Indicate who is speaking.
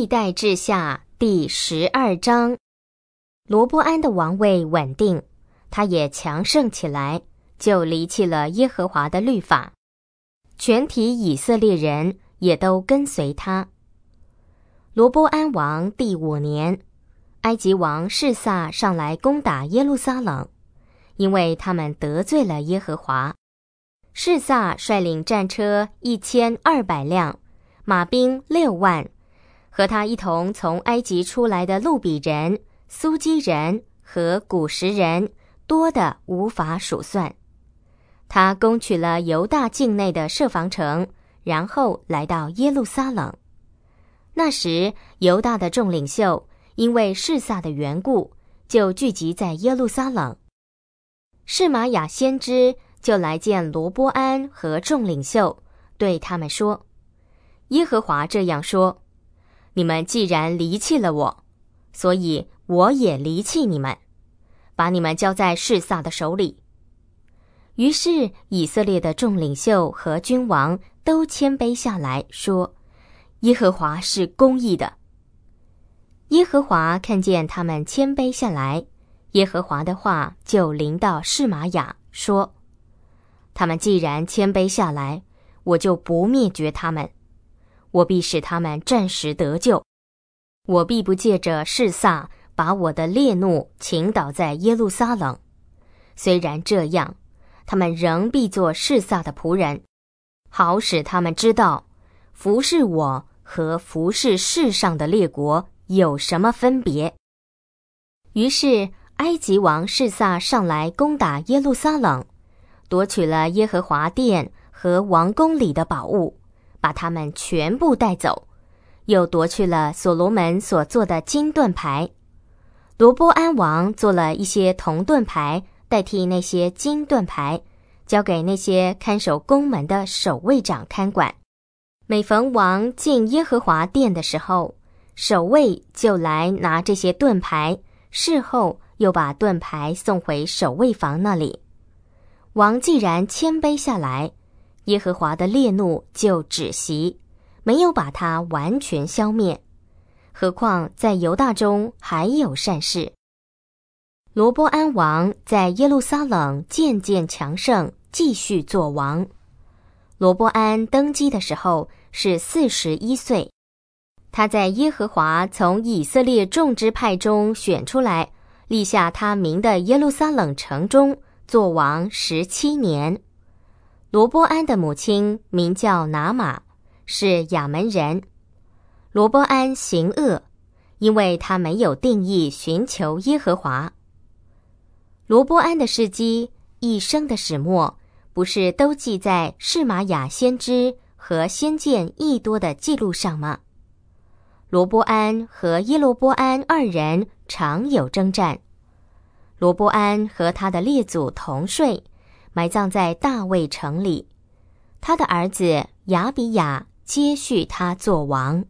Speaker 1: 历代志下第十二章，罗波安的王位稳定，他也强盛起来，就离弃了耶和华的律法，全体以色列人也都跟随他。罗波安王第五年，埃及王示撒上来攻打耶路撒冷，因为他们得罪了耶和华。示撒率领战车一千二百辆，马兵六万。和他一同从埃及出来的路比人、苏基人和古实人多的无法数算。他攻取了犹大境内的设防城，然后来到耶路撒冷。那时，犹大的众领袖因为示撒的缘故，就聚集在耶路撒冷。示玛雅先知就来见罗波安和众领袖，对他们说：“耶和华这样说。”你们既然离弃了我，所以我也离弃你们，把你们交在示撒的手里。于是以色列的众领袖和君王都谦卑下来说：“耶和华是公义的。”耶和华看见他们谦卑下来，耶和华的话就临到示玛雅说：“他们既然谦卑下来，我就不灭绝他们。”我必使他们暂时得救，我必不借着示撒把我的烈怒倾倒在耶路撒冷。虽然这样，他们仍必做示撒的仆人，好使他们知道服侍我和服侍世上的列国有什么分别。于是，埃及王示撒上来攻打耶路撒冷，夺取了耶和华殿和王宫里的宝物。把他们全部带走，又夺去了所罗门所做的金盾牌。罗波安王做了一些铜盾牌，代替那些金盾牌，交给那些看守宫门的守卫长看管。每逢王进耶和华殿的时候，守卫就来拿这些盾牌，事后又把盾牌送回守卫房那里。王既然谦卑下来。耶和华的烈怒就止息，没有把他完全消灭。何况在犹大中还有善事。罗波安王在耶路撒冷渐渐强盛，继续做王。罗波安登基的时候是四十一岁。他在耶和华从以色列众支派中选出来，立下他名的耶路撒冷城中做王十七年。罗波安的母亲名叫拿玛，是亚门人。罗波安行恶，因为他没有定义寻求耶和华。罗波安的事迹一生的始末，不是都记在释玛雅先知和先见异多的记录上吗？罗波安和耶罗波安二人常有征战。罗波安和他的列祖同睡。埋葬在大卫城里，他的儿子亚比亚接续他做王。